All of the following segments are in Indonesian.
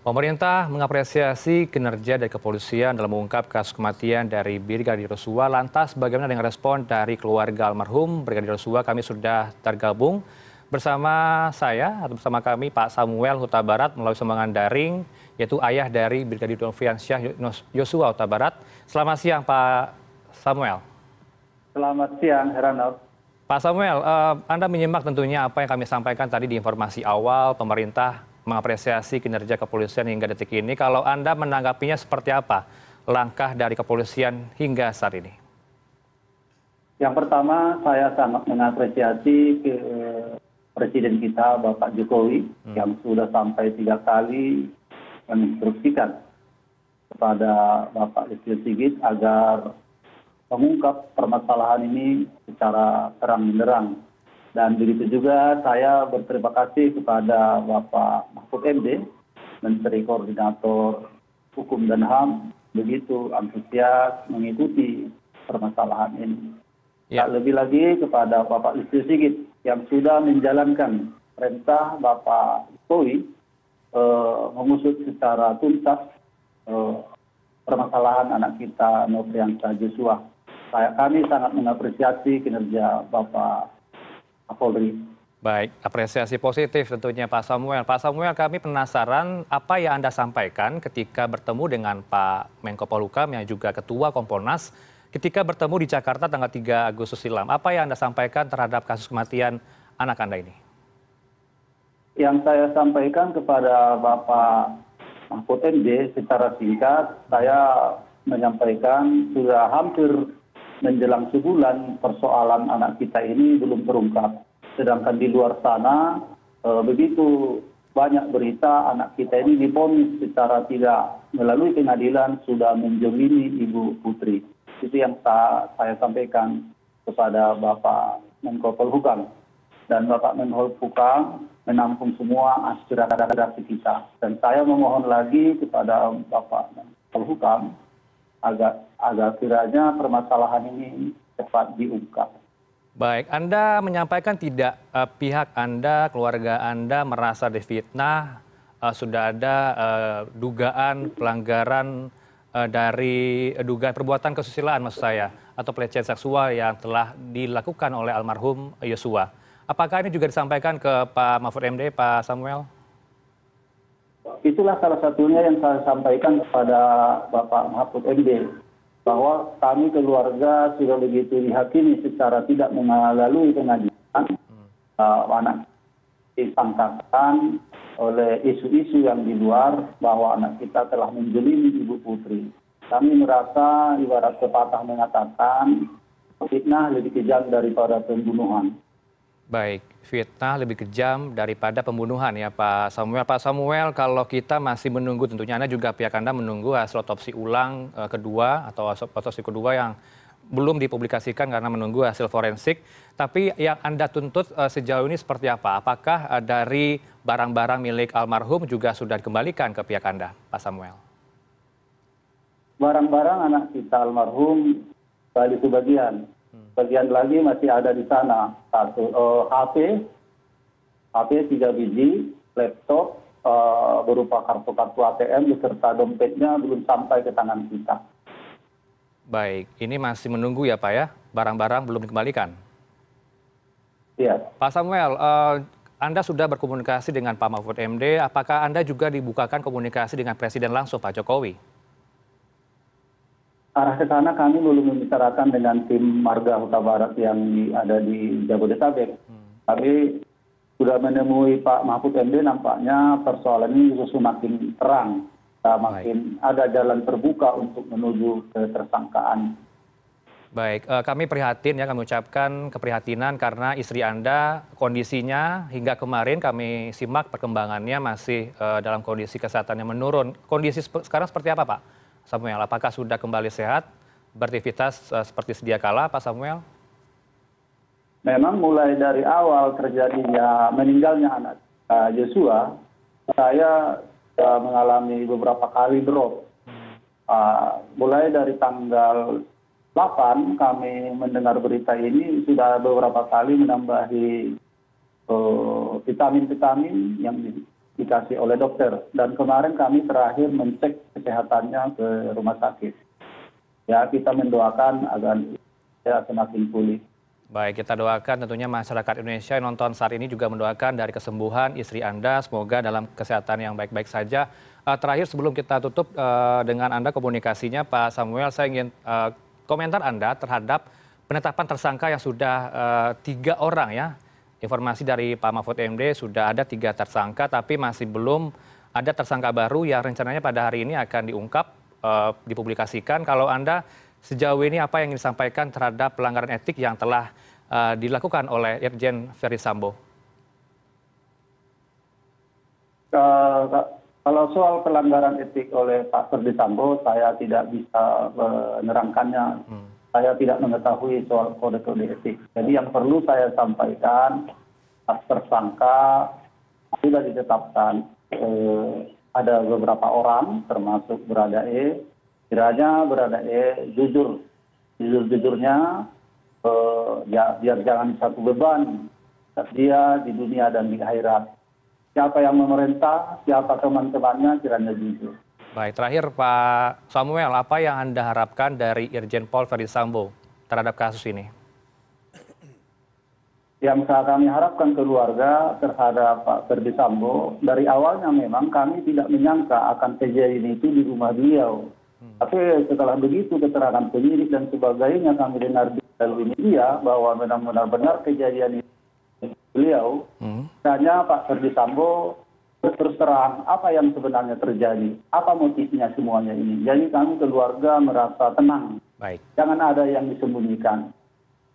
Pemerintah mengapresiasi kinerja dari kepolisian dalam mengungkap kasus kematian dari Brigadir Yosua. Lantas bagaimana dengan respon dari keluarga almarhum Brigadir Yosua? Kami sudah tergabung bersama saya atau bersama kami Pak Samuel Huta Barat melalui sambungan daring yaitu ayah dari Brigadir Syah Yosua Huta Barat. Selamat siang Pak Samuel. Selamat siang Heranov. Pak Samuel, eh, Anda menyimak tentunya apa yang kami sampaikan tadi di informasi awal pemerintah mengapresiasi kinerja kepolisian hingga detik ini. Kalau Anda menanggapinya seperti apa langkah dari kepolisian hingga saat ini? Yang pertama, saya sangat mengapresiasi ke Presiden kita, Bapak Jokowi, hmm. yang sudah sampai tiga kali menginstruksikan kepada Bapak Listio Sigit agar mengungkap permasalahan ini secara terang benderang dan begitu juga saya berterima kasih kepada bapak mahfud md menteri koordinator hukum dan ham begitu antusias mengikuti permasalahan ini ya. tak lebih lagi kepada bapak listio sigit yang sudah menjalankan perintah bapak jokowi eh, mengusut secara tuntas eh, permasalahan anak kita Nopriansa Joshua. Saya kami sangat mengapresiasi kinerja Bapak Polri. Baik, apresiasi positif tentunya Pak Samuel. Pak Samuel, kami penasaran apa yang Anda sampaikan ketika bertemu dengan Pak Menko Polhukam yang juga Ketua Komponas ketika bertemu di Jakarta tanggal 3 Agustus silam. Apa yang Anda sampaikan terhadap kasus kematian anak Anda ini? Yang saya sampaikan kepada Bapak Mahfud MD secara singkat, saya menyampaikan sudah hampir menjelang sebulan persoalan anak kita ini belum terungkap sedangkan di luar sana eh, begitu banyak berita anak kita ini diponis secara tidak melalui pengadilan sudah menjemini ibu putri itu yang saya sampaikan kepada bapak menko polhukam dan bapak menko polhukam menampung semua aspirasi kita dan saya memohon lagi kepada bapak polhukam agar agar kiranya permasalahan ini cepat diungkap baik anda menyampaikan tidak eh, pihak anda keluarga anda merasa difitnah eh, sudah ada eh, dugaan pelanggaran dari dugaan perbuatan kesusilaan maksud saya atau pelecehan seksual yang telah dilakukan oleh almarhum Yosua. Apakah ini juga disampaikan ke Pak Mahfud MD, Pak Samuel? Itulah salah satunya yang saya sampaikan kepada Bapak Mahfud MD bahwa kami keluarga sudah begitu dihakimi secara tidak melalui pengadilan hmm. uh, anak disangkakan oleh isu-isu yang di luar bahwa anak kita telah menjelimi ibu putri. Kami merasa ibarat sepatah mengatakan fitnah lebih kejam daripada pembunuhan. Baik, fitnah lebih kejam daripada pembunuhan ya Pak Samuel. Pak Samuel, kalau kita masih menunggu, tentunya Anda juga pihak Anda menunggu hasil otopsi ulang uh, kedua atau otopsi kedua yang belum dipublikasikan karena menunggu hasil forensik. Tapi yang Anda tuntut uh, sejauh ini seperti apa? Apakah uh, dari barang-barang milik almarhum juga sudah dikembalikan ke pihak Anda, Pak Samuel? Barang-barang anak kita almarhum balik sebagian Hmm. Bagian lagi masih ada di sana hp eh, hp tiga biji laptop eh, berupa kartu kartu atm beserta dompetnya belum sampai ke tangan kita Baik, ini masih menunggu ya Pak ya, barang-barang belum dikembalikan. Iya. Pak Samuel, uh, Anda sudah berkomunikasi dengan Pak Mahfud MD, apakah Anda juga dibukakan komunikasi dengan Presiden langsung Pak Jokowi? arah ke sana kami belum membicarakan dengan tim marga huta barat yang ada di jabodetabek hmm. tapi sudah menemui pak mahfud md nampaknya persoalan ini justru makin terang makin ada jalan terbuka untuk menuju ke tersangkaan Baik, eh, kami prihatin ya, kami ucapkan keprihatinan karena istri Anda kondisinya hingga kemarin kami simak perkembangannya masih eh, dalam kondisi kesehatannya menurun. Kondisi sekarang seperti apa Pak? Samuel? Apakah sudah kembali sehat, beraktivitas eh, seperti sedia kala, Pak Samuel? Memang mulai dari awal terjadinya meninggalnya anak eh, Yesua, saya eh, mengalami beberapa kali drop. Hmm. Mulai dari tanggal 8 kami mendengar berita ini sudah beberapa kali menambahi vitamin-vitamin uh, yang dikasih oleh dokter. Dan kemarin kami terakhir mencek kesehatannya ke rumah sakit. Ya, kita mendoakan agar dia semakin pulih. Baik, kita doakan tentunya masyarakat Indonesia yang nonton saat ini juga mendoakan dari kesembuhan istri Anda. Semoga dalam kesehatan yang baik-baik saja. Eh, terakhir sebelum kita tutup eh, dengan Anda komunikasinya, Pak Samuel, saya ingin eh, komentar Anda terhadap penetapan tersangka yang sudah tiga orang ya informasi dari Pak Mahfud MD sudah ada tiga tersangka, tapi masih belum ada tersangka baru yang rencananya pada hari ini akan diungkap, eh, dipublikasikan. Kalau Anda sejauh ini apa yang disampaikan terhadap pelanggaran etik yang telah eh, dilakukan oleh Irjen Ferry Sambo? Uh, kalau soal pelanggaran etik oleh Pak Ferdi Sambo, saya tidak bisa menerangkannya. Hmm saya tidak mengetahui soal kode kode etik jadi yang perlu saya sampaikan tersangka sudah ditetapkan eh, ada beberapa orang termasuk Berada beradae kiranya beradae jujur jujur jujurnya eh, ya biar jangan satu beban dia di dunia dan di akhirat siapa yang memerintah siapa teman temannya kiranya jujur Baik, terakhir Pak Samuel, apa yang Anda harapkan dari Irjen Paul Ferdi Sambo terhadap kasus ini? Yang kami harapkan keluarga terhadap Pak Ferdi Sambo, dari awalnya memang kami tidak menyangka akan kejadian itu di rumah beliau. Hmm. Tapi setelah begitu keterangan penyidik dan sebagainya kami dengar di media bahwa benar-benar kejadian itu beliau, hmm. hanya Pak Ferdi Sambo terus terang apa yang sebenarnya terjadi, apa motifnya semuanya ini. Jadi kami keluarga merasa tenang. Baik. Jangan ada yang disembunyikan.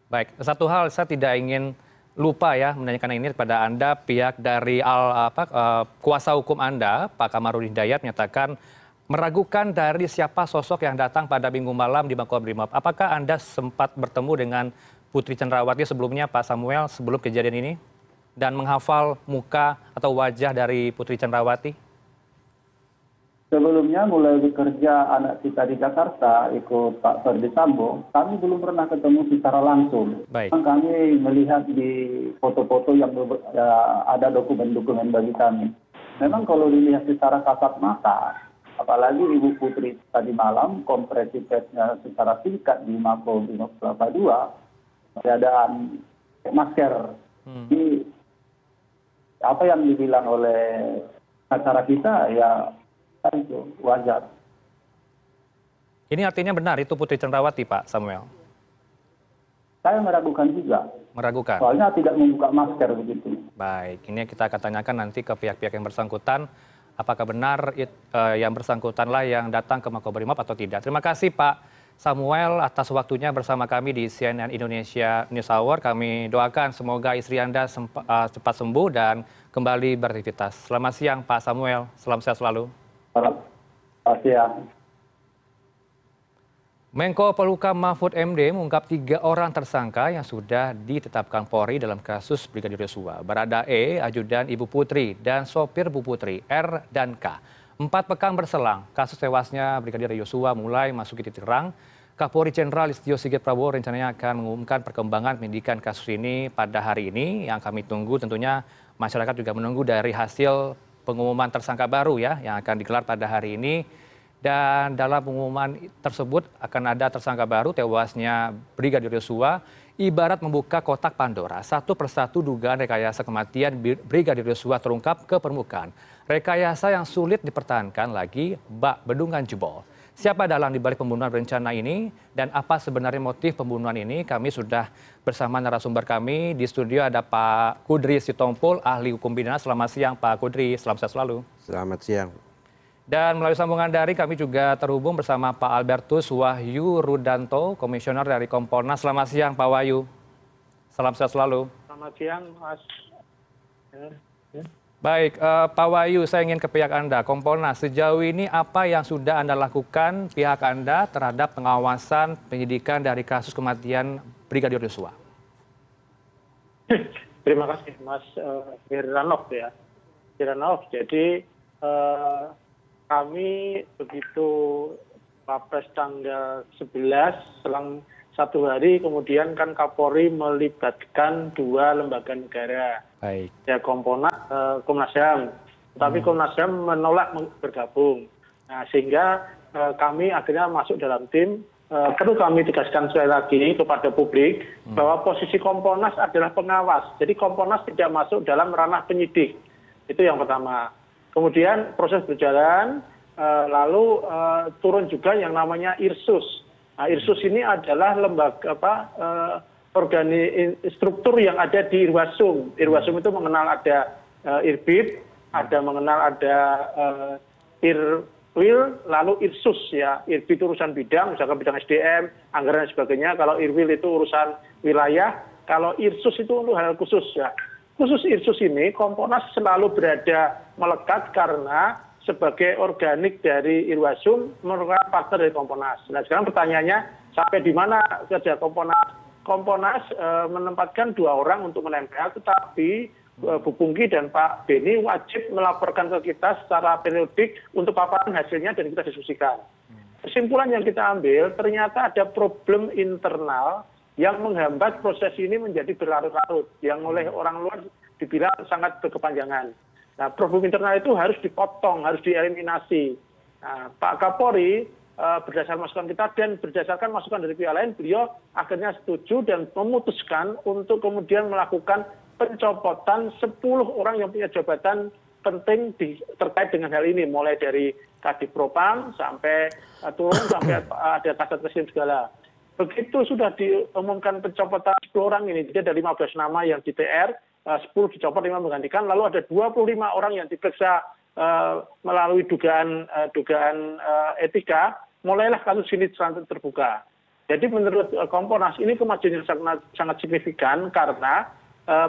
Baik, satu hal saya tidak ingin lupa ya menanyakan ini kepada Anda pihak dari al, apa, eh, kuasa hukum Anda Pak Kamarudin Dayat menyatakan meragukan dari siapa sosok yang datang pada minggu malam di Makobrimob. Apakah Anda sempat bertemu dengan Putri Cendrawati sebelumnya Pak Samuel sebelum kejadian ini? dan menghafal muka atau wajah dari Putri Cenrawati. Sebelumnya mulai bekerja anak kita di Jakarta ikut Pak Ferdi Sambo, kami belum pernah ketemu secara langsung. Baik. Kami melihat di foto-foto yang ya, ada dokumen-dokumen bagi kami. Memang kalau dilihat secara kasat mata, apalagi Ibu Putri tadi malam kompresi tesnya secara singkat di Bino Kelapa 2, keadaan masker. Hmm. Jadi apa yang dibilang oleh acara kita ya, ya itu wajar ini artinya benar itu Putri Cendrawati Pak Samuel saya meragukan juga meragukan soalnya tidak membuka masker begitu baik ini kita akan tanyakan nanti ke pihak-pihak yang bersangkutan apakah benar it, uh, yang bersangkutanlah yang datang ke Makobrimob atau tidak terima kasih Pak Samuel atas waktunya bersama kami di CNN Indonesia News Hour. Kami doakan semoga istri Anda uh, cepat sembuh dan kembali beraktivitas. Selamat siang Pak Samuel, selamat sehat selalu. Selamat siang. Menko Polhukam Mahfud MD mengungkap tiga orang tersangka yang sudah ditetapkan Polri dalam kasus Brigadir Yosua. Barada E, Ajudan Ibu Putri, dan Sopir Bu Putri, R dan K. Empat pekan berselang, kasus tewasnya Brigadir Yosua mulai masuki titik terang. Kapolri Jenderal Listio Sigit Prabowo rencananya akan mengumumkan perkembangan pendidikan kasus ini pada hari ini. Yang kami tunggu tentunya masyarakat juga menunggu dari hasil pengumuman tersangka baru ya yang akan digelar pada hari ini. Dan dalam pengumuman tersebut akan ada tersangka baru tewasnya Brigadir Yosua ibarat membuka kotak Pandora. Satu persatu dugaan rekayasa kematian Brigadir Yosua terungkap ke permukaan rekayasa yang sulit dipertahankan lagi bak bendungan jebol. Siapa dalang balik pembunuhan berencana ini dan apa sebenarnya motif pembunuhan ini? Kami sudah bersama narasumber kami di studio ada Pak Kudri Sitompul, ahli hukum pidana. Selamat siang Pak Kudri, selamat siang selalu. Selamat siang. Dan melalui sambungan dari kami juga terhubung bersama Pak Albertus Wahyu Rudanto, komisioner dari Kompolnas. Selamat siang Pak Wahyu. Selamat siang selalu. Selamat siang Mas. ya. ya. Baik, uh, Pak Wayu, saya ingin ke pihak Anda. Kompolnas, sejauh ini apa yang sudah Anda lakukan pihak Anda terhadap pengawasan penyidikan dari kasus kematian Brigadir Yosua? Terima kasih, Mas uh, eh, Hiranov. ya. Hiranov, jadi uh, kami begitu Pres tanggal 11 selang satu hari kemudian kan Kapolri melibatkan dua lembaga negara, Baik. ya Komponas, eh, Komnas Ham. Tapi hmm. Komnas Ham menolak bergabung. Nah sehingga eh, kami akhirnya masuk dalam tim. Eh, perlu kami tegaskan sekali lagi kepada publik hmm. bahwa posisi Komponas adalah pengawas. Jadi Komponas tidak masuk dalam ranah penyidik. Itu yang pertama. Kemudian proses berjalan, eh, lalu turun juga yang namanya irsus nah irsus ini adalah lembaga eh, organi struktur yang ada di irwasum irwasum itu mengenal ada eh, Irbit, ada mengenal ada eh, irwil lalu irsus ya Irbit urusan bidang misalkan bidang sdm anggaran dan sebagainya kalau irwil itu urusan wilayah kalau irsus itu untuk hal khusus ya khusus irsus ini komponas selalu berada melekat karena sebagai organik dari irwasum merupakan faktor dari komponas nah sekarang pertanyaannya sampai di mana kerja komponas komponas e, menempatkan dua orang untuk menempel tetapi e, Bu Pungki dan Pak Beni wajib melaporkan ke kita secara periodik untuk paparan hasilnya dan kita diskusikan. Kesimpulan yang kita ambil, ternyata ada problem internal yang menghambat proses ini menjadi berlarut-larut, yang oleh orang luar dibilang sangat berkepanjangan nah problem internal itu harus dipotong harus dieliminasi nah, pak kapolri eh, berdasarkan masukan kita dan berdasarkan masukan dari pihak lain beliau akhirnya setuju dan memutuskan untuk kemudian melakukan pencopotan 10 orang yang punya jabatan penting di, terkait dengan hal ini mulai dari tadi propam sampai eh, turun sampai ada kasat resim segala. Begitu sudah diumumkan pencopotan 10 orang ini, jadi ada 15 nama yang di TR, 10 eh, dicopot 5 menggantikan lalu ada 25 orang yang diperiksa eh, melalui dugaan eh, dugaan etika mulailah kasus ini terbuka jadi menurut komponas ini kemajuannya sangat sangat signifikan karena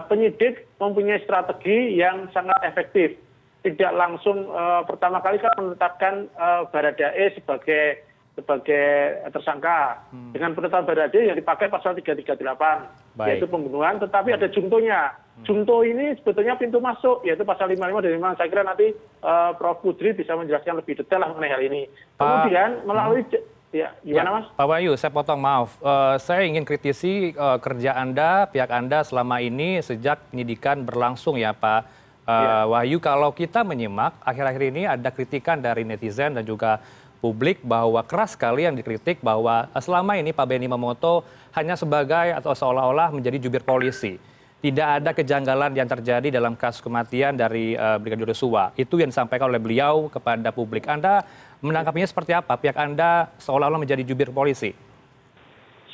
penyidik mempunyai strategi yang sangat efektif tidak langsung pertama kali kan menetapkan baradae sebagai sebagai tersangka hmm. dengan penetapan baradae yang dipakai pasal 338 yaitu pembunuhan tetapi ada contohnya Junto ini sebetulnya pintu masuk, yaitu pasal 55 dan 55. Saya kira nanti uh, Prof. Putri bisa menjelaskan lebih detail lah mengenai hal ini. Kemudian uh, melalui... Uh. Ya, ya, Mas? Pak Wahyu, saya potong maaf. Uh, saya ingin kritisi uh, kerja Anda, pihak Anda selama ini sejak penyidikan berlangsung ya Pak Uh, ya. Wahyu, kalau kita menyimak akhir-akhir ini ada kritikan dari netizen dan juga publik bahwa keras sekali yang dikritik bahwa selama ini Pak Benny Mamoto hanya sebagai atau seolah-olah menjadi jubir polisi tidak ada kejanggalan yang terjadi dalam kasus kematian dari eh, brigadir yosua itu yang disampaikan oleh beliau kepada publik anda menangkapnya seperti apa pihak anda seolah-olah menjadi jubir polisi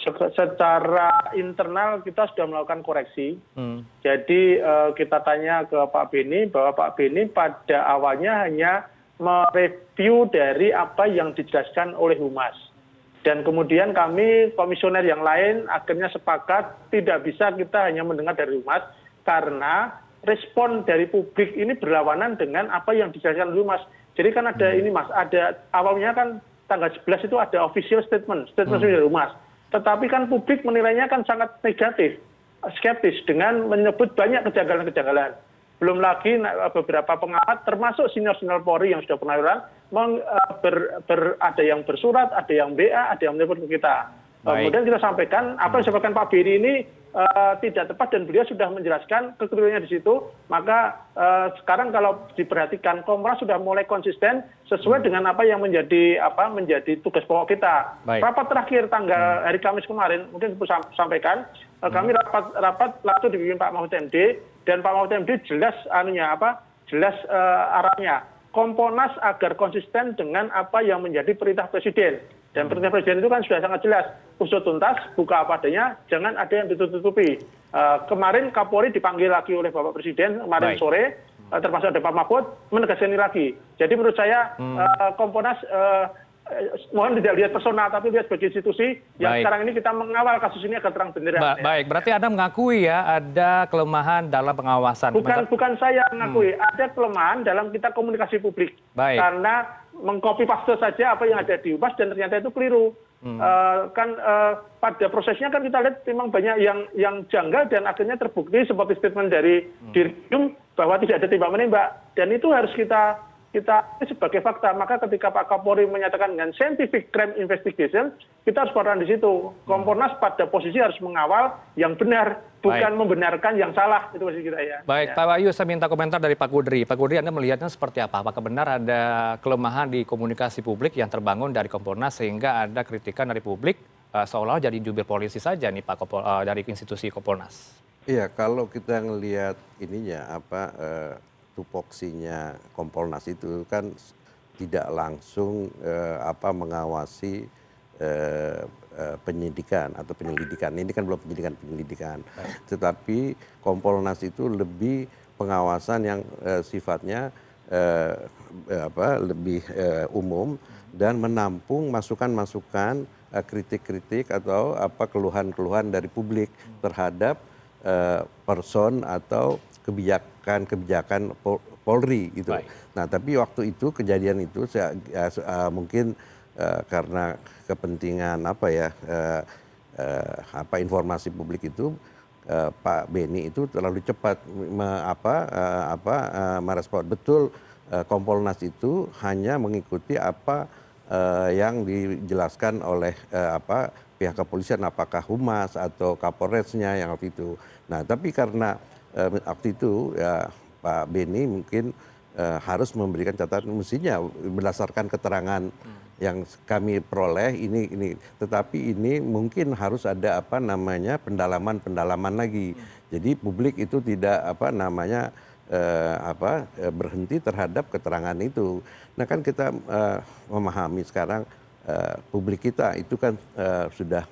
secara internal kita sudah melakukan koreksi. Hmm. Jadi uh, kita tanya ke Pak Beni bahwa Pak Beni pada awalnya hanya mereview dari apa yang dijelaskan oleh Humas dan kemudian kami komisioner yang lain akhirnya sepakat tidak bisa kita hanya mendengar dari humas karena respon dari publik ini berlawanan dengan apa yang dijelaskan humas jadi kan ada hmm. ini mas ada awalnya kan tanggal 11 itu ada official statement statement hmm. dari humas tetapi kan publik menilainya kan sangat negatif skeptis dengan menyebut banyak kejanggalan-kejanggalan belum lagi eh, beberapa pengamat termasuk senior senior polri yang sudah pernah eh, ada yang bersurat ada yang ba ada yang menyebut ke kita kemudian kita sampaikan apa yang disampaikan pak beri ini eh, tidak tepat dan beliau sudah menjelaskan kekeliruannya di situ maka sekarang kalau diperhatikan komnas sudah mulai konsisten sesuai hmm. dengan apa yang menjadi apa menjadi tugas pokok kita rapat terakhir tanggal hmm. hari kamis kemarin mungkin sampaikan kami hmm. rapat rapat langsung dipimpin pak mahfud md dan pak mahfud md jelas anunya apa jelas eh, arahnya komponas agar konsisten dengan apa yang menjadi perintah presiden dan perintah hmm. presiden itu kan sudah sangat jelas usut tuntas buka apa adanya jangan ada yang ditutupi eh, kemarin kapolri dipanggil lagi oleh bapak presiden kemarin sore eh, termasuk ada pak mahfud menegaskan ini lagi jadi menurut saya hmm. komponas Eh, mohon tidak lihat personal tapi lihat sebagai institusi yang sekarang ini kita mengawal kasus ini agar terang benderang. Ba baik, berarti Anda mengakui ya ada kelemahan dalam pengawasan. Bukan bukan saya mengakui, hmm. ada kelemahan dalam kita komunikasi publik. Baik. Karena mengcopy paste saja apa yang ada di ubas dan ternyata itu keliru. Hmm. Uh, kan uh, pada prosesnya kan kita lihat memang banyak yang yang janggal dan akhirnya terbukti seperti statement dari hmm. Dirjum bahwa tidak ada tembak menembak dan itu harus kita kita ini sebagai fakta maka ketika pak kapolri menyatakan dengan scientific crime investigation kita harus berada di situ kompornas pada posisi harus mengawal yang benar bukan membenarkan yang salah itu masih kita ya baik ya. pak wahyu saya minta komentar dari pak kudri pak kudri anda melihatnya seperti apa apakah benar ada kelemahan di komunikasi publik yang terbangun dari kompornas sehingga ada kritikan dari publik uh, eh, seolah jadi jubir polisi saja nih pak Kopol, uh, eh, dari institusi kompornas iya kalau kita ngelihat ininya apa uh, tupoksinya kompolnas itu kan tidak langsung eh, apa mengawasi eh, eh, penyidikan atau penyelidikan ini kan belum penyidikan penyelidikan tetapi kompolnas itu lebih pengawasan yang sifatnya apa lebih umum dan menampung masukan-masukan, kritik-kritik atau apa keluhan-keluhan dari publik terhadap person atau kebijakan kebijakan Polri gitu. Baik. Nah tapi waktu itu kejadian itu saya, ya, eh, mungkin uh, karena kepentingan apa ya uh, uh, apa informasi publik itu uh, Pak Beni itu terlalu cepat me, apa uh, apa uh, merespon betul uh, Kompolnas itu hanya mengikuti apa uh, yang dijelaskan oleh uh, apa pihak kepolisian apakah humas atau kapolresnya yang waktu itu. Nah tapi karena Eh, waktu itu ya Pak Beni mungkin eh, harus memberikan catatan mestinya berdasarkan keterangan yang kami peroleh ini ini tetapi ini mungkin harus ada apa namanya pendalaman-pendalaman lagi. Jadi publik itu tidak apa namanya uh, apa berhenti terhadap keterangan itu. Nah kan kita uh, memahami sekarang uh, publik kita itu kan uh, sudah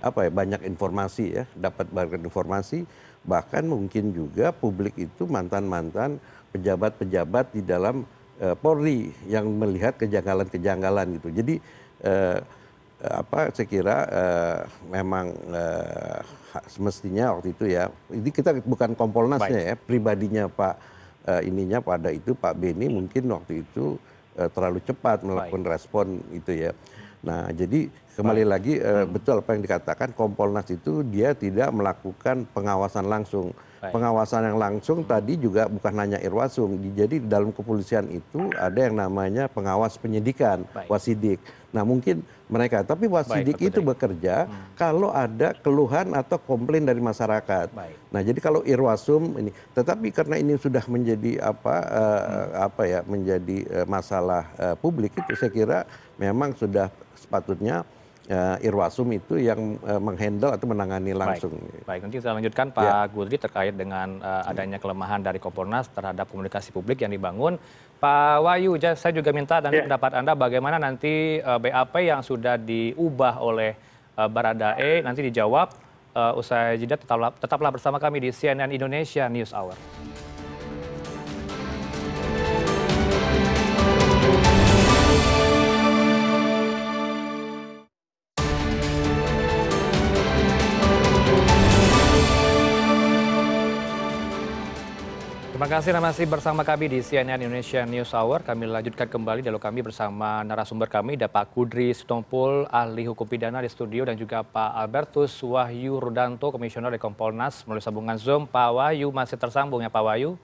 apa ya banyak informasi ya dapat banyak informasi bahkan mungkin juga publik itu mantan mantan pejabat pejabat di dalam eh, polri yang melihat kejanggalan kejanggalan gitu jadi eh, eh, apa saya kira uh, memang uh, semestinya waktu itu ya ini kita bukan kompolnasnya Baik. ya pribadinya pak uh, ininya pada itu pak Beni mungkin waktu itu uh, terlalu cepat melakukan Baik. respon itu ya Nah, jadi kembali lagi eh, hmm. betul apa yang dikatakan Kompolnas itu dia tidak melakukan pengawasan langsung. Baik. Pengawasan yang langsung hmm. tadi juga bukan hanya Irwasum. Jadi dalam kepolisian itu ada yang namanya pengawas penyidikan, Baik. wasidik. Nah, mungkin mereka, tapi wasidik Baik, itu bekerja hmm. kalau ada keluhan atau komplain dari masyarakat. Baik. Nah, jadi kalau Irwasum ini tetapi karena ini sudah menjadi apa eh, hmm. apa ya, menjadi eh, masalah publik itu saya kira memang sudah sepatutnya eh, Irwasum itu yang eh, menghandle atau menangani langsung. Baik, Baik nanti kita lanjutkan Pak ya. Gudri terkait dengan uh, adanya kelemahan dari Kompolnas terhadap komunikasi publik yang dibangun. Pak Wayu, saya juga minta nanti ya. pendapat Anda bagaimana nanti uh, BAP yang sudah diubah oleh uh, Baradae nanti dijawab uh, usai jeda tetaplah, tetaplah bersama kami di CNN Indonesia News Hour. Terima kasih Anda masih bersama kami di CNN Indonesia News Hour. Kami lanjutkan kembali dialog kami bersama narasumber kami, ada Pak Kudri Sutompul, ahli hukum pidana di studio, dan juga Pak Albertus Wahyu Rudanto, komisioner dari Kompolnas melalui sambungan Zoom. Pak Wahyu masih tersambung ya Pak Wahyu?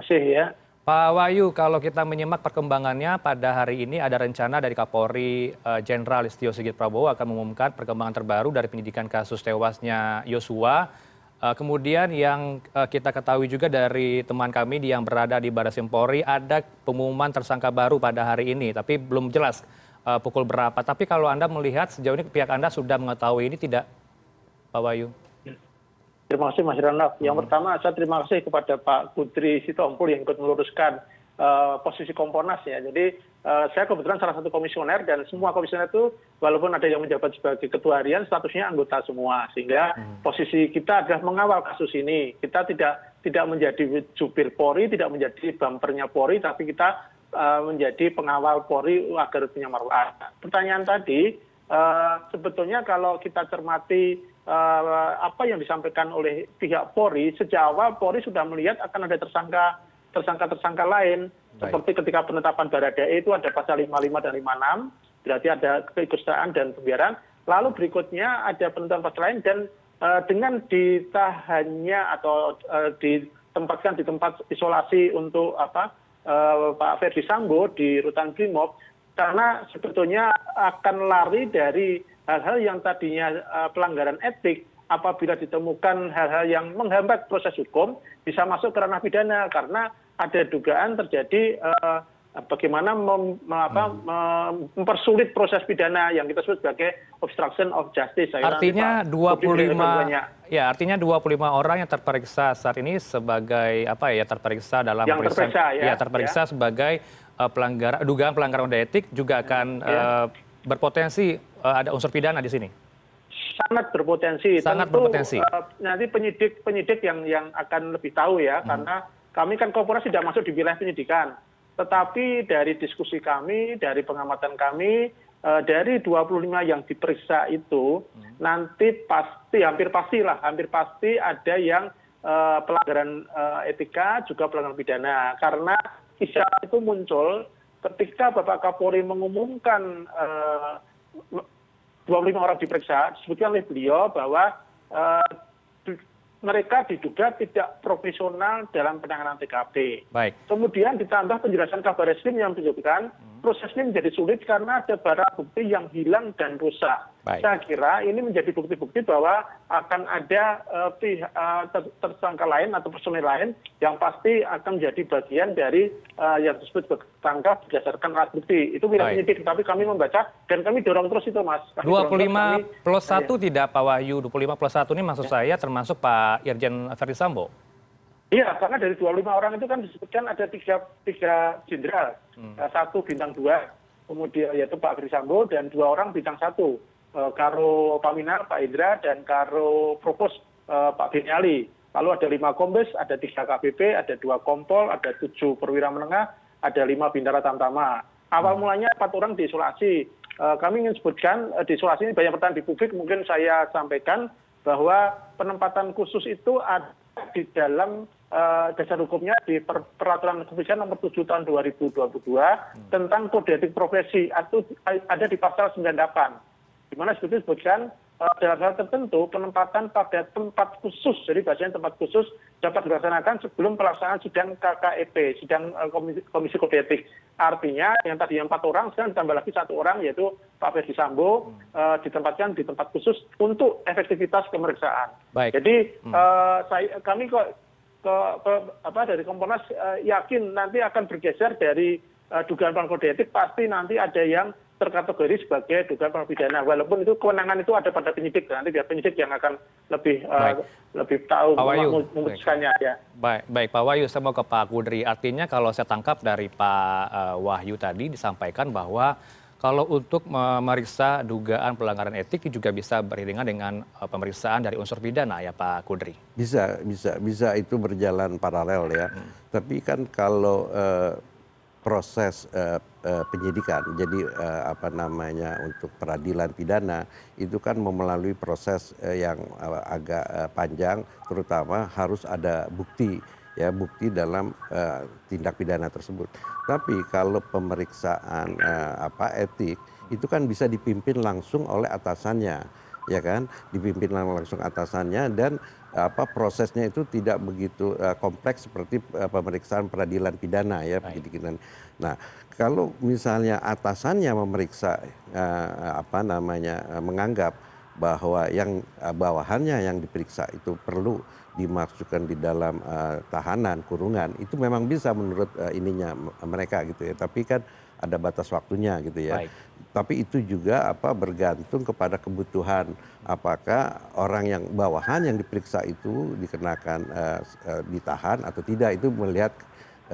Masih ya. Pak Wahyu, kalau kita menyimak perkembangannya pada hari ini ada rencana dari Kapolri eh, Jenderal Istio Listio Sigit Prabowo akan mengumumkan perkembangan terbaru dari penyidikan kasus tewasnya Yosua Eh, kemudian yang eh, kita ketahui juga dari teman kami yang berada di baris empori ada pengumuman tersangka baru pada hari ini tapi belum jelas eh, pukul berapa tapi kalau anda melihat sejauh ini pihak anda sudah mengetahui ini tidak Pak Wayu? Terima kasih Mas Ranaf. Yang hmm. pertama saya terima kasih kepada Pak Putri Sitompul yang ikut meluruskan Eh, posisi komponas ya jadi eh, saya kebetulan salah satu komisioner dan semua komisioner itu walaupun ada yang menjabat sebagai ketua harian statusnya anggota semua sehingga hmm. posisi kita adalah mengawal kasus ini kita tidak tidak menjadi jubir polri tidak menjadi bumpernya polri tapi kita eh, menjadi pengawal polri agar punya maruah pertanyaan tadi sebetulnya kalau kita cermati apa yang disampaikan oleh pihak polri sejak awal polri sudah melihat akan ada tersangka tersangka tersangka lain seperti ketika penetapan baradae itu ada pasal lima puluh lima dan lima puluh enam berarti ada keikutsertaan dan pembiaran lalu berikutnya ada penentuan pasal lain dan eh, dengan ditahannya atau eh, ditempatkan di tempat isolasi untuk apa eh, Pak Ferdi Sambo di rutan Brimob karena sebetulnya akan lari dari hal-hal yang tadinya pelanggaran etik apabila ditemukan hal hal yang menghambat proses hukum bisa masuk ke ranah pidana karena ada dugaan terjadi eh, bagaimana hmm. mempersulit proses pidana yang kita sebut sebagai obstruction of justice. Artinya 25 ya artinya 25 orang yang terperiksa saat ini sebagai apa ya terperiksa dalam yang periksaan, terperiksa ya, ya terperiksa ya. sebagai uh, eh, pelanggaran dugaan pelanggaran kode etik juga akan ya. uh, berpotensi uh, ada unsur pidana di sini sangat berpotensi sangat tentu berpotensi. Uh, nanti penyidik penyidik yang yang akan lebih tahu ya hmm. karena kami kan korporasi tidak masuk di wilayah penyidikan tetapi dari diskusi kami dari pengamatan kami uh, dari 25 yang diperiksa itu hmm. nanti pasti hampir pastilah hampir pasti ada yang uh, pelanggaran uh, etika juga pelanggaran pidana karena isyarat itu muncul ketika Bapak Kapolri mengumumkan uh, 25 orang diperiksa disebutkan oleh beliau bahwa eh, mereka diduga tidak profesional dalam penanganan tkp Baik. kemudian ditambah penjelasan kabar resmi yang menunjukkan hmm prosesnya menjadi sulit karena ada barang bukti yang hilang dan rusak. Baik. Saya kira ini menjadi bukti-bukti bahwa akan ada uh, pih, uh, ter tersangka lain atau personil lain yang pasti akan menjadi bagian dari uh, yang disebut tersangka berdasarkan alat bukti. Itu wilayah penyidik, tapi kami membaca dan kami dorong terus itu, Mas. Kami 25 terus, plus kami, 1 ya. tidak Pak Wahyu, 25 plus 1 ini maksud ya. saya termasuk Pak Irjen Ferry Sambo? Iya, karena dari 25 orang itu kan disebutkan ada tiga tiga jenderal Hmm. Eh, satu bintang dua kemudian yaitu pak Krisambo dan dua orang bintang satu eh, karo Paminar, pak indra dan karo propos eh, pak Binyali lalu ada lima kombes ada tiga kpp ada dua kompol ada tujuh perwira menengah ada lima bintara tamtama awal hmm. mulanya empat orang diisolasi kami ingin sebutkan diisolasi ini banyak pertanyaan di publik mungkin saya sampaikan bahwa penempatan khusus itu ada di dalam Eh, dasar hukumnya di peraturan kepolisian nomor tujuh tahun 2022 ribu tentang kode etik profesi atau ada di pasal sembilan delapan di mana sebetulnya disebutkan eh, dalam hal tertentu penempatan pada tempat khusus jadi bahasanya tempat khusus dapat dilaksanakan sebelum pelaksanaan sidang KKEP sidang eh, komisi komisi kode etik artinya yang tadi empat orang sekarang ditambah lagi satu orang yaitu Pak Ferdi Sambo uh, ditempatkan di tempat khusus untuk efektivitas pemeriksaan. Baik. Jadi uh, saya, kami kok dari komponas eh, yakin nanti akan bergeser dari eh, dugaan pelanggaran kode etik pasti nanti ada yang terkategori sebagai dugaan pidana walaupun itu kewenangan itu ada pada penyidik nanti biar penyidik yang akan lebih eh, lebih tahu memutuskannya ya baik baik Pak Wahyu saya mau ke Pak Kudri artinya kalau saya tangkap dari Pak Wahyu tadi disampaikan bahwa kalau untuk memeriksa dugaan pelanggaran etik juga bisa beriringan dengan eh, pemeriksaan dari unsur pidana ya Pak Kudri. Bisa, bisa, bisa itu berjalan paralel ya. Hmm. Tapi kan kalau uh, proses uh, uh, penyidikan, jadi uh, apa namanya untuk peradilan pidana itu kan melalui proses uh, yang uh, agak uh, panjang, terutama harus ada bukti ya bukti dalam uh, tindak pidana tersebut. Tapi kalau pemeriksaan uh, apa etik itu kan bisa dipimpin langsung oleh atasannya, ya kan? Dipimpin langsung atasannya dan apa prosesnya itu tidak begitu uh, kompleks seperti uh, pemeriksaan peradilan pidana ya penyidikan. Nah, kalau misalnya atasannya memeriksa uh, apa namanya uh, menganggap bahwa yang uh, bawahannya yang diperiksa itu perlu dimasukkan di dalam uh, tahanan kurungan itu memang bisa menurut uh, ininya mereka gitu ya tapi kan ada batas waktunya gitu ya Baik. tapi itu juga apa bergantung kepada kebutuhan apakah orang yang bawahan yang diperiksa itu dikenakan uh, uh, ditahan atau tidak itu melihat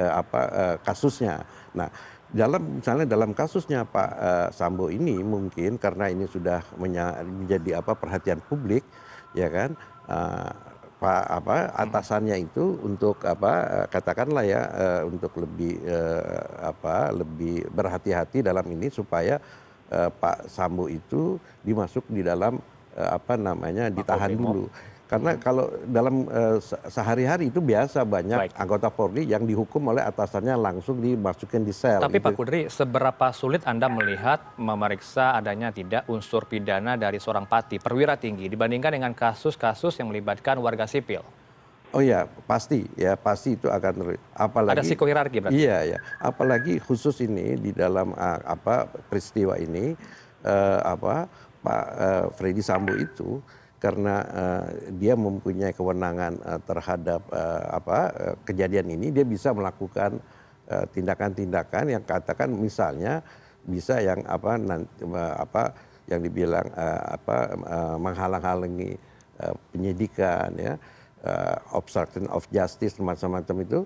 uh, apa uh, kasusnya nah dalam misalnya dalam kasusnya Pak uh, Sambo ini mungkin karena ini sudah menjadi apa perhatian publik ya kan uh, pak apa atasannya itu untuk apa eh, katakanlah ya eh, untuk lebih eh, apa lebih berhati-hati dalam ini supaya Pak Sambo itu dimasuk di dalam apa namanya ditahan dulu karena kalau dalam eh, sehari-hari itu biasa banyak anggota polri yang dihukum oleh atasannya langsung dimasukin di sel tapi gitu. pak kudri seberapa sulit anda melihat memeriksa adanya tidak unsur pidana dari seorang pati perwira tinggi dibandingkan dengan kasus-kasus yang melibatkan warga sipil Oh ya, pasti ya, pasti itu akan Apalagi ada psikohierarki berarti. Iya, ya. Apalagi khusus ini di dalam apa peristiwa ini uh, apa Pak uh, Freddy Sambo itu karena uh, dia mempunyai kewenangan uh, terhadap uh, apa uh, kejadian ini dia bisa melakukan tindakan-tindakan uh, yang katakan misalnya bisa yang apa nanti, uh, apa yang dibilang uh, apa uh, menghalang-halangi uh, penyidikan ya uh, obstruction of justice macam-macam itu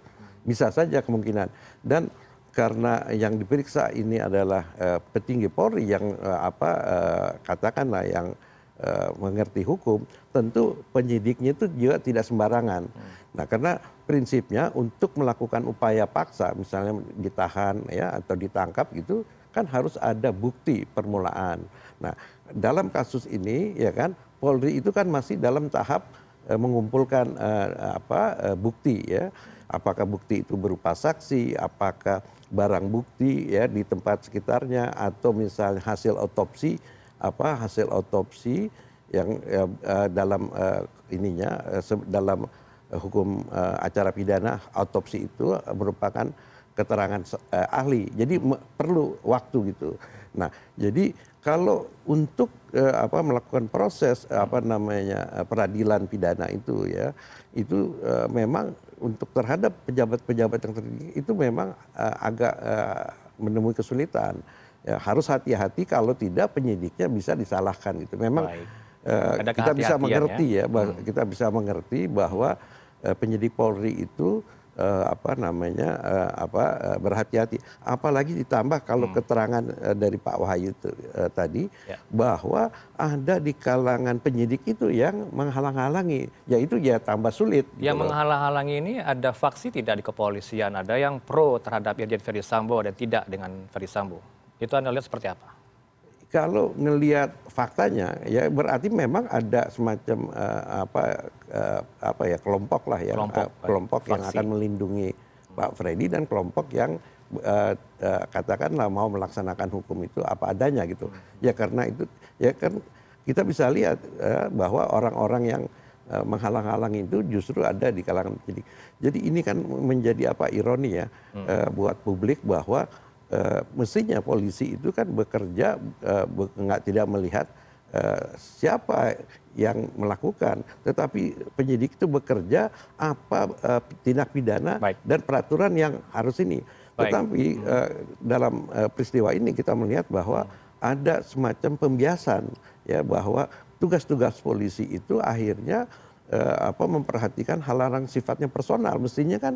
bisa saja kemungkinan dan karena yang diperiksa ini adalah uh, petinggi Polri yang uh, apa uh, katakanlah yang Eh, mengerti hukum tentu penyidiknya itu juga tidak sembarangan nah karena prinsipnya untuk melakukan upaya paksa misalnya ditahan ya atau ditangkap gitu kan harus ada bukti permulaan nah dalam kasus ini ya kan Polri itu kan masih dalam tahap eh, mengumpulkan uh, apa uh, bukti ya apakah bukti itu berupa saksi apakah barang bukti ya di tempat sekitarnya atau misalnya hasil otopsi apa hasil otopsi yang ya, eh, dalam eh, ininya eh, dalam hukum acara pidana otopsi itu merupakan keterangan ahli jadi perlu waktu gitu nah jadi kalau untuk apa melakukan proses apa namanya peradilan pidana itu ya itu memang untuk terhadap pejabat-pejabat yang tertinggi itu memang agak menemui kesulitan ya, harus hati-hati kalau tidak penyidiknya bisa disalahkan gitu. Memang uh, kita bisa mengerti ya, ya hmm. kita bisa mengerti bahwa uh, penyidik Polri itu uh, apa namanya uh, apa uh, berhati-hati. Apalagi ditambah kalau hmm. keterangan uh, dari Pak Wahyu itu, uh, tadi ya. bahwa ada di kalangan penyidik itu yang menghalang-halangi, yaitu ya tambah sulit. Gitu yang gitu. menghalang-halangi ini ada faksi tidak di kepolisian, ada yang pro terhadap Irjen Sambo dan tidak dengan Sambo. Itu Anda lihat seperti apa? Kalau ngelihat faktanya ya berarti memang ada semacam uh, apa uh, apa ya kelompok lah ya kelompok, uh, kelompok yang akan melindungi Pak Freddy dan kelompok yang uh, uh, katakanlah mau melaksanakan hukum itu apa adanya gitu. Hmm. Ya karena itu ya kan kita bisa lihat uh, bahwa orang-orang yang uh, menghalang-halang itu justru ada di kalangan penyidik. Jadi ini kan menjadi apa ironi ya uh, buat publik bahwa Eh, mestinya polisi itu kan bekerja eh, tidak melihat eh, siapa yang melakukan, tetapi penyidik itu bekerja apa tindak pidana Baik. dan peraturan yang harus ini. Baik. Tetapi dalam peristiwa ini kita melihat bahwa ada semacam pembiasan ya bahwa tugas-tugas polisi itu akhirnya eh, apa memperhatikan hal-hal sifatnya personal mestinya kan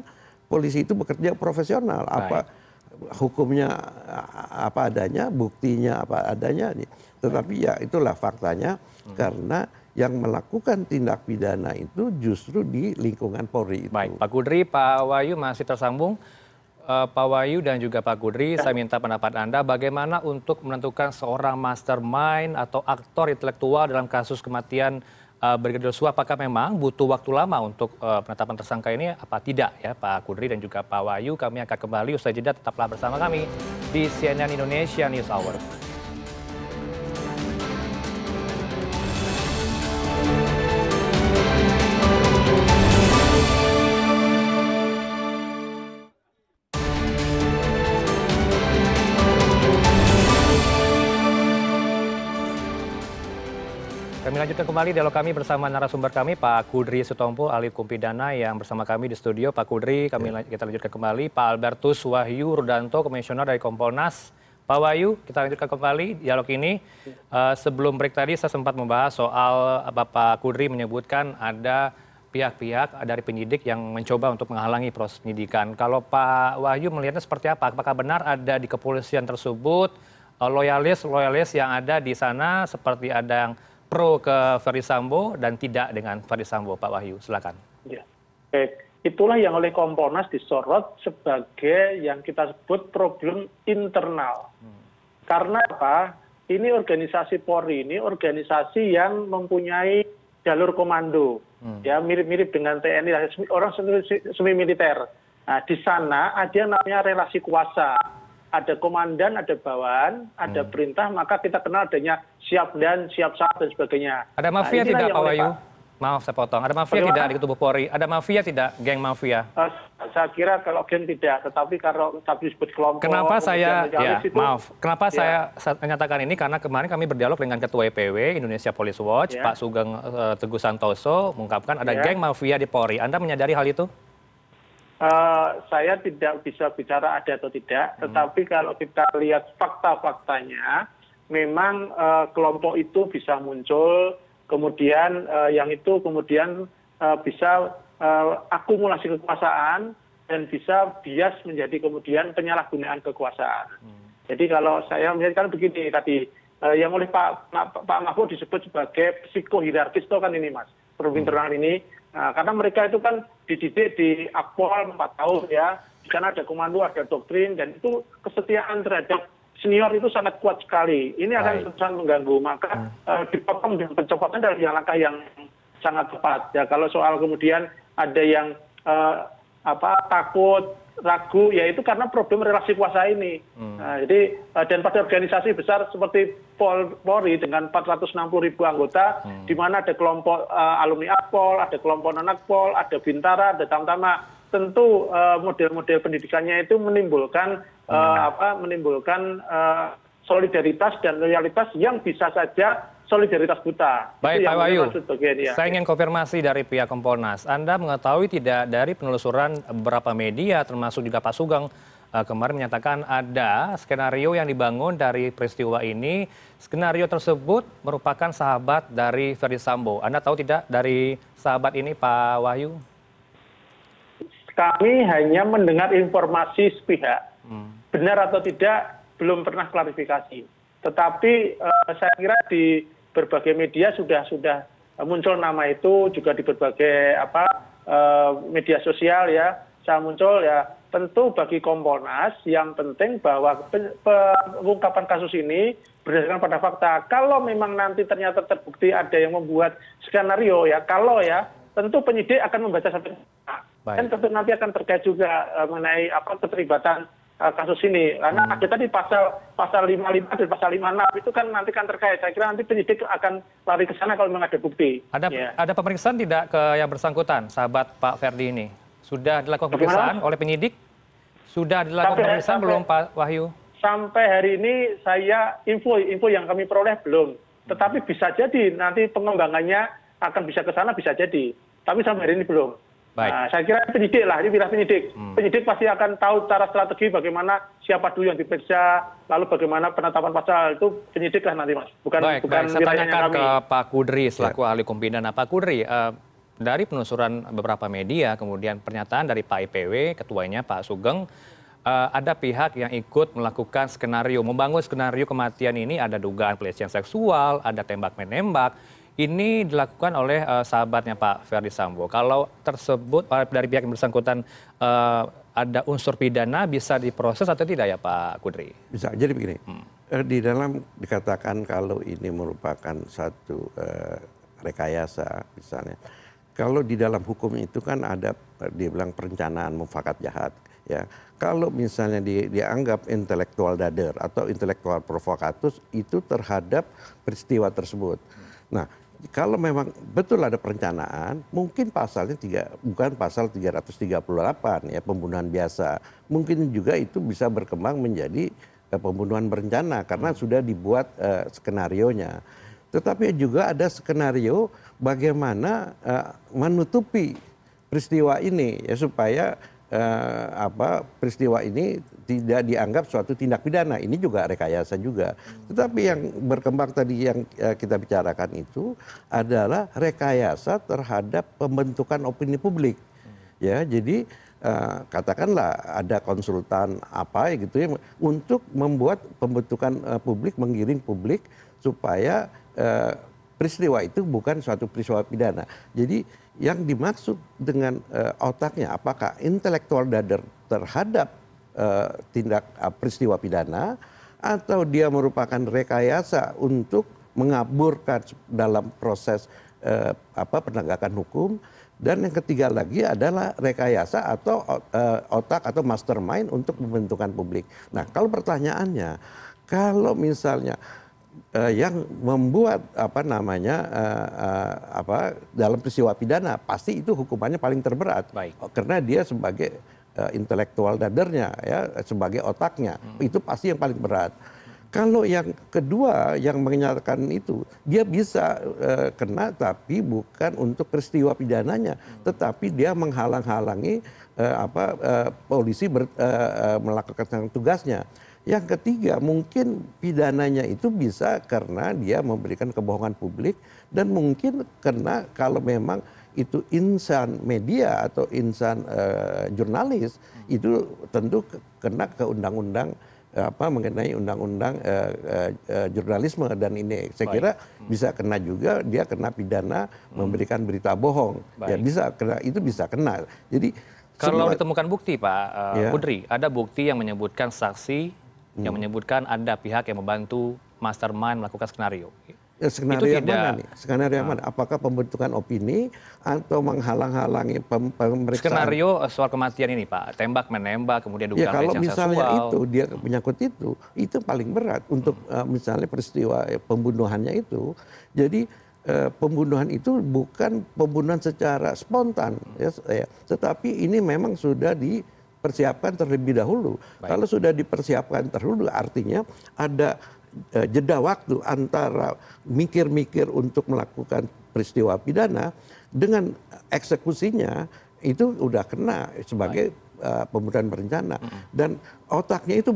polisi itu bekerja profesional Baik. apa hukumnya apa adanya, buktinya apa adanya. Tetapi ya itulah faktanya hmm. karena yang melakukan tindak pidana itu justru di lingkungan Polri itu. Baik, Pak Kudri, Pak Wayu masih tersambung. Uh, Pak Wayu dan juga Pak Kudri, ya. saya minta pendapat Anda bagaimana untuk menentukan seorang mastermind atau aktor intelektual dalam kasus kematian Eh, Brigadir Yosua apakah memang butuh waktu lama untuk eh, penetapan tersangka ini apa tidak ya Pak Kudri dan juga Pak Wayu kami akan kembali usai jeda tetaplah bersama kami di CNN Indonesia News Hour. lanjutkan kembali dialog kami bersama narasumber kami Pak Kudri Sutompo, ahli hukum pidana yang bersama kami di studio. Pak Kudri, kami ya. kita lanjutkan kembali Pak Albertus Wahyu Rudanto, komisioner dari Kompolnas. Pak Wahyu, kita lanjutkan kembali dialog ini. Uh, sebelum break tadi saya sempat membahas soal eh, Bapak Kudri menyebutkan ada pihak-pihak dari penyidik yang mencoba untuk menghalangi proses penyidikan. Kalau Pak Wahyu melihatnya seperti apa? Apakah benar ada di kepolisian tersebut eh, loyalis-loyalis yang ada di sana seperti ada yang pro ke Ferry Sambo dan tidak dengan Ferry Sambo, Pak Wahyu? Silakan. Ya. Baik. Itulah yang oleh Komponas disorot sebagai yang kita sebut problem internal. Hmm. Karena apa? Ini organisasi Polri, ini organisasi yang mempunyai jalur komando. Hmm. Ya, mirip-mirip dengan TNI, orang semi militer. Nah, di sana ada yang namanya relasi kuasa ada komandan ada bawahan ada hmm. perintah maka kita kenal adanya siap dan siap saat dan sebagainya ada nah, mafia tidak Pak Wayu Maaf saya potong. Ada mafia Bagaimana? tidak di tubuh Polri? Ada mafia tidak, geng mafia? Uh, saya kira kalau geng tidak, tetapi kalau tapi disebut kelompok. Kenapa saya? Ya, itu, maaf. Kenapa ya. saya menyatakan ini? Karena kemarin kami berdialog dengan Ketua IPW e Indonesia Police Watch, ya. Pak Sugeng uh, Teguh Santoso, mengungkapkan ada ya. geng mafia di Polri. Anda menyadari hal itu? Eh, saya tidak bisa bicara ada atau tidak hmm. tetapi kalau kita lihat fakta faktanya memang eh, kelompok itu bisa muncul kemudian eh, yang itu kemudian bisa akumulasi kekuasaan dan bisa bias menjadi kemudian penyalahgunaan kekuasaan hmm. jadi kalau saya melihat kan begini tadi yang oleh pak mahfud disebut sebagai psikohirarkis itu kan ini mas perhubungan internal hmm. ini nah karena mereka itu kan dididik di akpol empat tahun ya di sana ada komando ada doktrin dan itu kesetiaan terhadap senior itu sangat kuat sekali ini akan sangat mengganggu maka uh, dipotong dengan pencopotan dari langkah yang sangat tepat ya kalau soal kemudian ada yang uh, apa takut ragu yaitu karena problem relasi kuasa ini hmm. nah, jadi eh, dan pada organisasi besar seperti polri dengan empat ratus enam puluh ribu anggota hmm. di mana ada kelompok eh, alumni akpol ada kelompok non akpol ada bintara ada tamtama tentu eh, model model pendidikannya itu menimbulkan hmm. apa menimbulkan solidaritas dan loyalitas yang bisa saja solidaritas buta. Baik Pak Wahyu, ya. saya ingin konfirmasi dari pihak Kompolnas. Anda mengetahui tidak dari penelusuran beberapa media termasuk juga Pak Sugeng eh, kemarin menyatakan ada skenario yang dibangun dari peristiwa ini. Skenario tersebut merupakan sahabat dari Ferdi Sambo. Anda tahu tidak dari sahabat ini Pak Wahyu? Kami hanya mendengar informasi sepihak. Hmm. Benar atau tidak belum pernah klarifikasi tetapi uh, saya kira di berbagai media sudah sudah muncul nama itu juga di berbagai apa eh, media sosial ya saya muncul ya tentu bagi kompolnas yang penting bahwa pengungkapan kasus ini berdasarkan pada fakta. Kalau memang nanti ternyata terbukti ada yang membuat skenario ya, kalau ya tentu penyidik akan membaca sampai dan tentu nanti akan terkait juga eh, mengenai apa keterlibatan Eh, kasus ini karena kita di pasal pasal lima puluh lima dan pasal lima puluh enam itu kan nanti kan terkait saya kira nanti penyidik akan lari ke sana kalau memang ada bukti ada ya. ada pemeriksaan tidak ke yang bersangkutan sahabat Pak Ferdi ini sudah dilakukan pemeriksaan oleh penyidik sudah dilakukan sampai, pemeriksaan sampai, belum Pak Wahyu sampai hari ini saya info info yang kami peroleh belum tetapi bisa jadi nanti pengembangannya akan bisa ke sana bisa jadi tapi sampai hari ini belum nah saya kira penyidik lah ini wilayah penyidik hmm. penyidik pasti akan tahu cara strategi bagaimana siapa dulu yang diperiksa lalu bagaimana penetapan pasal itu penyidik lah nanti mas bukan saya kami ke Pak Kudri selaku ya. ahli hukum Nah, Pak Kudri eh, dari penelusuran beberapa media, kemudian pernyataan dari Pak IPW, ketuanya Pak Sugeng, uh, ada pihak yang ikut melakukan skenario, membangun skenario kematian ini ada dugaan pelecehan seksual, ada tembak menembak, ini dilakukan oleh eh, sahabatnya pak ferdi sambo kalau tersebut eh, dari pihak yang bersangkutan eh, ada unsur pidana bisa diproses atau tidak ya pak kudri bisa jadi begini hmm. di dalam dikatakan kalau ini merupakan satu rekayasa misalnya kalau di dalam hukum itu kan ada dibilang perencanaan mufakat jahat ya kalau misalnya di, dianggap intelektual dader atau intelektual provokatus itu terhadap peristiwa tersebut nah kalau memang betul ada perencanaan, mungkin pasalnya tiga, bukan pasal 338 ya pembunuhan biasa. Mungkin juga itu bisa berkembang menjadi uh, pembunuhan berencana karena hmm. sudah dibuat eh, skenarionya. Tetapi juga ada skenario bagaimana uh, menutupi peristiwa ini ya supaya uh, apa peristiwa ini tidak dianggap suatu tindak pidana ini juga rekayasa juga tetapi yang berkembang tadi yang eh, kita bicarakan itu adalah rekayasa terhadap pembentukan opini publik ya jadi eh, katakanlah ada konsultan apa gitu ya untuk membuat pembentukan eh, publik menggiring publik supaya peristiwa itu bukan suatu peristiwa pidana. Jadi yang dimaksud dengan uh, otaknya apakah intelektual dader terhadap Eh, tindak eh, peristiwa pidana atau dia merupakan rekayasa untuk mengaburkan dalam proses eh, penegakan hukum dan yang ketiga lagi adalah rekayasa atau otak atau mastermind untuk pembentukan publik. Nah, kalau pertanyaannya, kalau misalnya uh, yang membuat apa namanya uh, uh, apa dalam peristiwa pidana pasti itu hukumannya paling terberat Baik. karena dia sebagai Eh, intelektual dadernya ya sebagai otaknya hmm. itu pasti yang paling berat kalau yang kedua yang menyatakan itu dia bisa uh, kena tapi bukan untuk peristiwa pidananya hmm. tetapi dia menghalang-halangi uh, apa uh, polisi ber, uh, uh, melakukan tugasnya yang ketiga, mungkin pidananya itu bisa karena dia memberikan kebohongan publik dan mungkin karena kalau memang itu insan media atau insan eh, jurnalis itu tentu kena ke undang undang apa mengenai undang undang eh, eh, jurnalisme dan ini saya kira hmm. bisa kena juga dia kena pidana hmm. memberikan berita bohong ya bisa kena itu bisa kena jadi kalau ditemukan bukti pak Putri ya. ada bukti yang menyebutkan saksi yang hmm. menyebutkan ada pihak yang membantu mastermind melakukan skenario Eh, skenario yang mana nih? Skenario yang ah. mana? Apakah pembentukan opini atau menghalang-halangi pemeriksaan? Skenario eh, soal kematian ini Pak, tembak menembak, kemudian dugaan ya, kalau misalnya seksual. itu dia menyangkut itu, itu paling berat untuk hmm. uh, misalnya peristiwa ya, pembunuhannya itu. Jadi uh, pembunuhan itu bukan pembunuhan secara spontan, hmm. ya, ya, tetapi ini memang sudah di persiapkan terlebih dahulu. Baik. Kalau sudah dipersiapkan terlebih dahulu, artinya ada Eh, jeda waktu antara mikir-mikir untuk melakukan peristiwa pidana dengan eksekusinya itu udah kena sebagai uh, pembunuhan berencana dan otaknya itu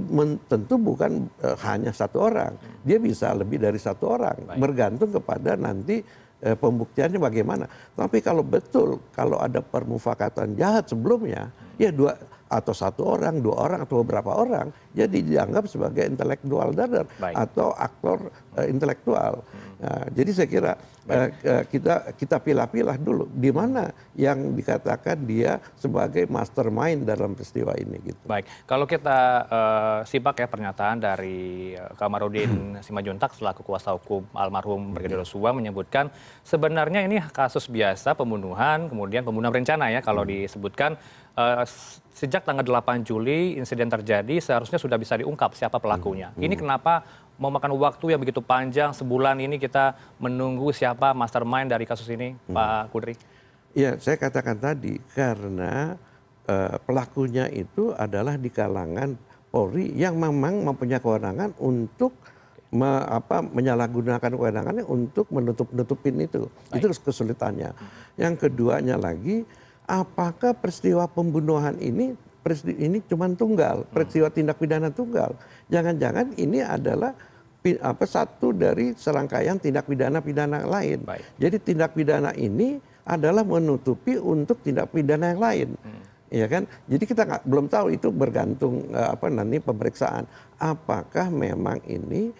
tentu bukan uh, hanya satu orang mm. dia bisa lebih dari satu orang Baik. bergantung kepada nanti uh, pembuktiannya bagaimana tapi kalau betul kalau ada permufakatan jahat sebelumnya ya dua atau satu orang, dua orang atau beberapa orang, jadi ya dianggap sebagai intelektual Baik. atau aktor uh, intelektual. Hmm. Nah, jadi saya kira uh, kita kita pilah-pilah dulu di mana yang dikatakan dia sebagai mastermind dalam peristiwa ini gitu. Baik, kalau kita uh, simak ya pernyataan dari Kamarudin Simajuntak selaku kuasa hukum almarhum iya. Brigadir Yosua menyebutkan sebenarnya ini kasus biasa pembunuhan, kemudian pembunuhan berencana ya kalau hmm. disebutkan Eh, sejak tanggal delapan Juli insiden terjadi seharusnya sudah bisa diungkap siapa pelakunya. Hmm, ini hmm. kenapa memakan waktu yang begitu panjang sebulan ini kita menunggu siapa mastermind dari kasus ini, hmm. Pak Kudri? Ya, saya katakan tadi karena uh, pelakunya itu adalah di kalangan Polri yang memang mempunyai kewenangan untuk me, apa, menyalahgunakan kewenangannya untuk menutup-nutupin itu. Baik. Itu kesulitannya. Hmm. Yang keduanya lagi apakah peristiwa pembunuhan ini peristiwa ini cuma tunggal, hmm. peristiwa tindak pidana tunggal. Jangan-jangan ini adalah apa satu dari serangkaian tindak pidana pidana lain. Baik. Jadi tindak pidana ini adalah menutupi untuk tindak pidana yang lain. Hmm. Ya kan? Jadi kita gak, belum tahu itu bergantung eh, apa nanti pemeriksaan apakah memang ini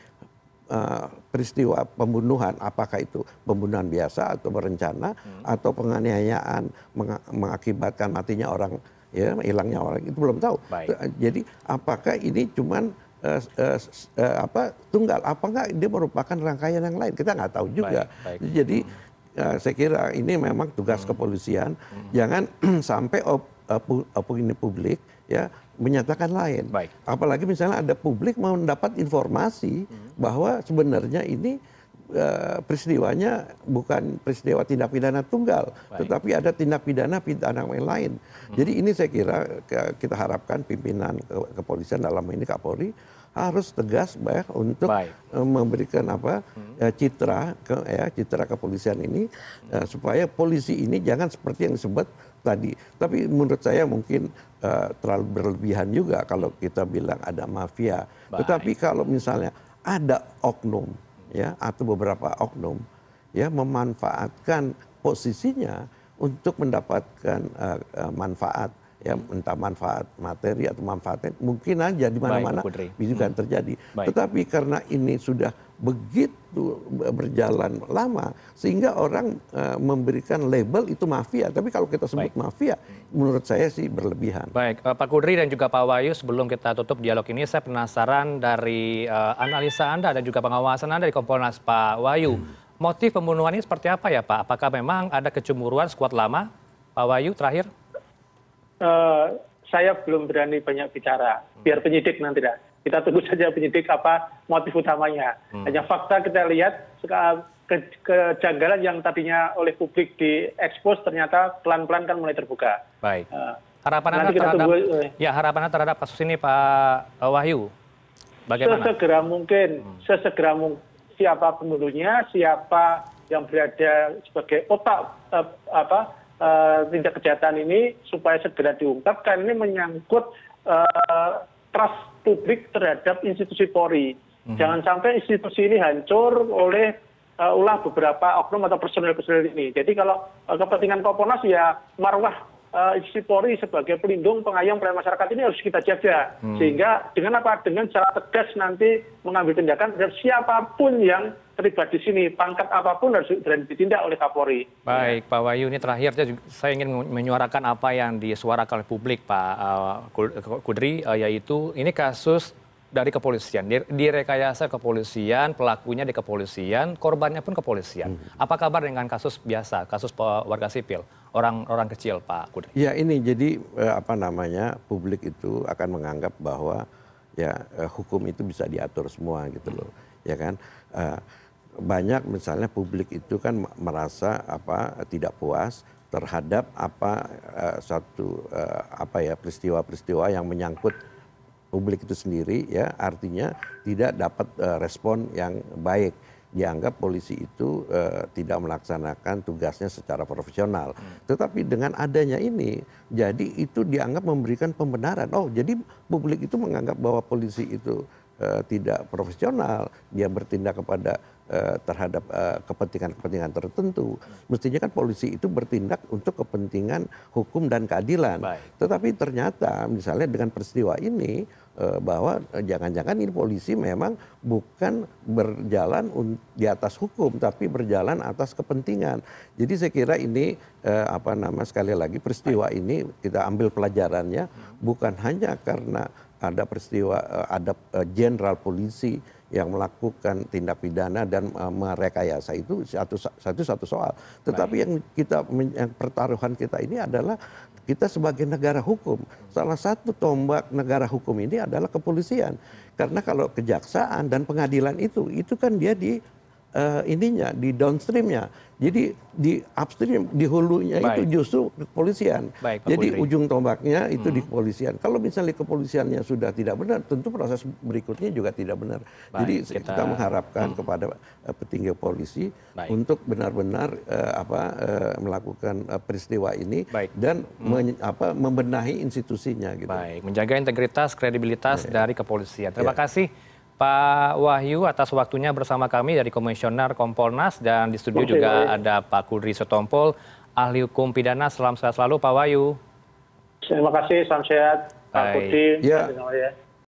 Eh, peristiwa pembunuhan apakah itu pembunuhan biasa atau berencana hmm. atau penganiayaan mengakibatkan matinya orang ya hilangnya orang itu belum tahu eh, jadi apakah ini cuman eh, apa tunggal apa enggak dia merupakan rangkaian yang lain kita nggak tahu juga jadi hmm. saya kira ini memang tugas hmm. kepolisian jangan sampai opini publik ya menyatakan lain. Baik. Apalagi misalnya ada publik mau mendapat informasi hmm. bahwa sebenarnya ini e, peristiwanya bukan peristiwa tindak pidana tunggal, Baik. tetapi ada tindak pidana pidana yang lain. Hmm. Jadi ini saya kira kita harapkan pimpinan kepolisian dalam ini Kapolri harus tegas baik, untuk Baik. Eh, memberikan apa hmm. Eh, citra ke ya citra kepolisian ini hmm. ya, supaya polisi ini jangan seperti yang disebut tadi. Tapi menurut saya mungkin uh, terlalu berlebihan juga kalau kita bilang ada mafia. Baik. Tetapi kalau misalnya ada oknum ya atau beberapa oknum ya memanfaatkan posisinya untuk mendapatkan uh, manfaat ya entah manfaat materi atau manfaatnya mungkin aja di mana-mana bisa kan terjadi. Baik. Tetapi karena ini sudah begitu berjalan lama sehingga orang uh, memberikan label itu mafia. Tapi kalau kita sebut Baik. mafia, menurut saya sih berlebihan. Baik, uh, Pak Kudri dan juga Pak Wayu, sebelum kita tutup dialog ini, saya penasaran dari uh, analisa Anda dan juga pengawasan Anda di Kompolnas, Pak Wayu. Hmm. Motif pembunuhan ini seperti apa ya Pak? Apakah memang ada kecemburuan sekuat lama? Pak Wayu, terakhir. Eh, saya belum berani banyak bicara biar penyidik nanti dah kita tunggu saja penyidik apa motif utamanya hmm. hanya fakta kita lihat kejanggalan yang tadinya oleh publik diekspos ternyata pelan pelan kan mulai terbuka baik eh, Harapan tunggu? Eh. Ya, anda terhadap kasus ini Pak Wahyu bagaimana sesegera mungkin hmm. sesegera mungkin siapa pembunuhnya siapa yang berada sebagai otak apa Eh, tindak kejahatan ini supaya segera diungkap karena ini menyangkut eh, trust publik terhadap institusi polri mhm. jangan sampai institusi ini hancur oleh eh, ulah beberapa oknum atau personil personil ini jadi kalau kepentingan komponas ya marwah Eh, institusi polri sebagai pelindung pengayom pelayan masyarakat ini harus kita jaga hmm. sehingga dengan apa dengan cara tegas nanti mengambil tindakan terhadap siapapun yang terlibat di sini pangkat apapun harus ditindak oleh Kapolri. Baik Pak Wayu ini terakhir saya ingin menyuarakan apa yang disuarakan oleh publik Pak eh, Kudri eh, yaitu ini kasus dari kepolisian, direkayasa kepolisian, pelakunya di kepolisian, korbannya pun kepolisian. Hmm. Apa kabar dengan kasus biasa, kasus warga sipil? orang-orang kecil Pak Kudri? Ya ini jadi eh, apa namanya publik itu akan menganggap bahwa ya eh, hukum itu bisa diatur semua gitu loh ya kan eh, banyak misalnya publik itu kan merasa apa tidak puas terhadap apa satu apa ya peristiwa-peristiwa yang menyangkut publik itu sendiri ya artinya tidak dapat respon yang baik dianggap polisi itu eh, tidak melaksanakan tugasnya secara profesional. Hmm. Tetapi dengan adanya ini, jadi itu dianggap memberikan pembenaran. Oh, jadi publik itu menganggap bahwa polisi itu eh, tidak profesional, dia bertindak kepada eh, terhadap kepentingan-kepentingan tertentu. Hmm. Mestinya kan polisi itu bertindak untuk kepentingan hukum dan keadilan. Baik. Tetapi ternyata misalnya dengan peristiwa ini Eh, bahwa eh, jangan-jangan ini polisi memang bukan berjalan di atas hukum tapi berjalan atas kepentingan. Jadi saya kira ini eh, apa nama sekali lagi peristiwa ini kita ambil pelajarannya bukan hanya karena ada peristiwa ada jenderal polisi yang melakukan tindak pidana dan merekayasa itu satu satu, satu soal. Tetapi Baik. yang kita yang pertaruhan kita ini adalah kita sebagai negara hukum salah satu tombak negara hukum ini adalah kepolisian karena kalau kejaksaan dan pengadilan itu itu kan dia di uh, ininya, di downstreamnya. Jadi di upstream, di hulunya Baik. itu justru kepolisian. Baik, Jadi ujung tombaknya itu hmm. di kepolisian. Kalau misalnya kepolisiannya sudah tidak benar, tentu proses berikutnya juga tidak benar. Baik, Jadi kita, kita mengharapkan hmm. kepada uh, petinggi polisi Baik. untuk benar-benar uh, apa uh, melakukan uh, peristiwa ini Baik. dan hmm. men, apa, membenahi institusinya. Gitu. Baik, menjaga integritas, kredibilitas ya. dari kepolisian. Terima ya. kasih. Pak Wahyu atas waktunya bersama kami dari Komisioner Kompolnas dan di studio juga ada Pak Kudri Setompol, ahli hukum pidana. Salam sehat selalu Pak Wahyu. Terima kasih, salam sehat Pak Kudri. Ya.